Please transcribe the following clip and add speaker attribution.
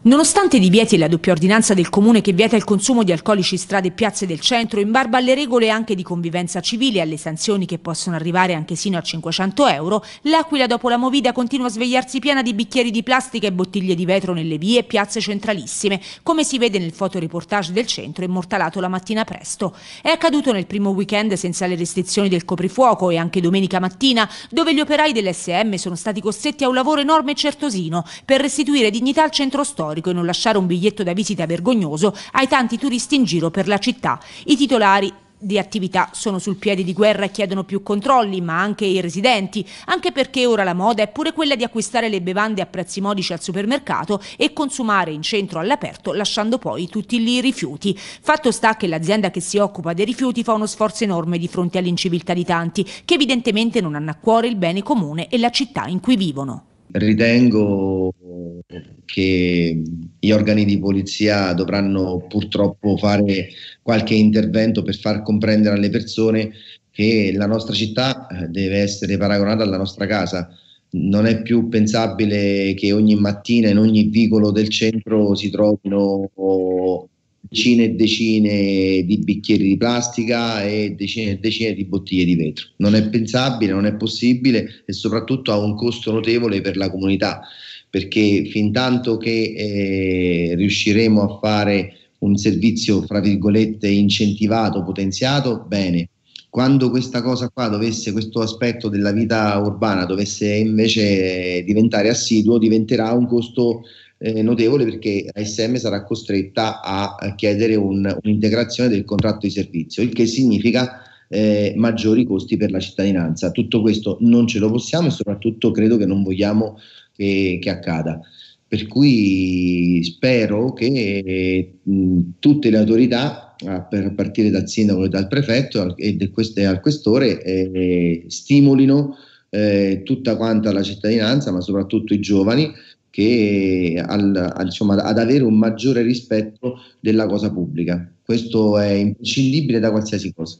Speaker 1: Nonostante i divieti e la doppia ordinanza del comune che vieta il consumo di alcolici in strade e piazze del centro, in barba alle regole anche di convivenza civile e alle sanzioni che possono arrivare anche sino a 500 euro, l'Aquila dopo la movida continua a svegliarsi piena di bicchieri di plastica e bottiglie di vetro nelle vie e piazze centralissime, come si vede nel fotoreportage del centro immortalato la mattina presto. È accaduto nel primo weekend senza le restrizioni del coprifuoco e anche domenica mattina, dove gli operai dell'SM sono stati costretti a un lavoro enorme e certosino per restituire dignità al centro storico storico e non lasciare un biglietto da visita vergognoso ai tanti turisti in giro per la città. I titolari di attività sono sul piede di guerra e chiedono più controlli, ma anche i residenti, anche perché ora la moda è pure quella di acquistare le bevande a prezzi modici al supermercato e consumare in centro all'aperto, lasciando poi tutti lì i rifiuti. Fatto sta che l'azienda che si occupa dei rifiuti fa uno sforzo enorme di fronte all'inciviltà di tanti, che evidentemente non hanno a cuore il bene comune e la città in cui vivono.
Speaker 2: Ritengo che gli organi di polizia dovranno purtroppo fare qualche intervento per far comprendere alle persone che la nostra città eh, deve essere paragonata alla nostra casa. Non è più pensabile che ogni mattina in ogni vicolo del centro si trovino decine e decine di bicchieri di plastica e decine e decine di bottiglie di vetro. Non è pensabile, non è possibile e soprattutto ha un costo notevole per la comunità, perché fin tanto che eh, riusciremo a fare un servizio, fra virgolette, incentivato, potenziato, bene. Quando questa cosa qua dovesse, questo aspetto della vita urbana dovesse invece eh, diventare assiduo, diventerà un costo eh, notevole perché ASM sarà costretta a, chiedere un, un'integrazione del contratto di servizio, il che significa eh, maggiori costi per la cittadinanza. Tutto questo non ce lo possiamo e soprattutto credo che non vogliamo che, che accada. Per cui spero che mh, tutte le autorità, a, per, a partire dal sindaco e dal prefetto al, e, al questore, eh, stimolino eh, tutta quanta la cittadinanza, ma soprattutto i giovani, che al, a, diciamo, ad avere un maggiore rispetto della cosa pubblica. Questo è imprescindibile da qualsiasi cosa.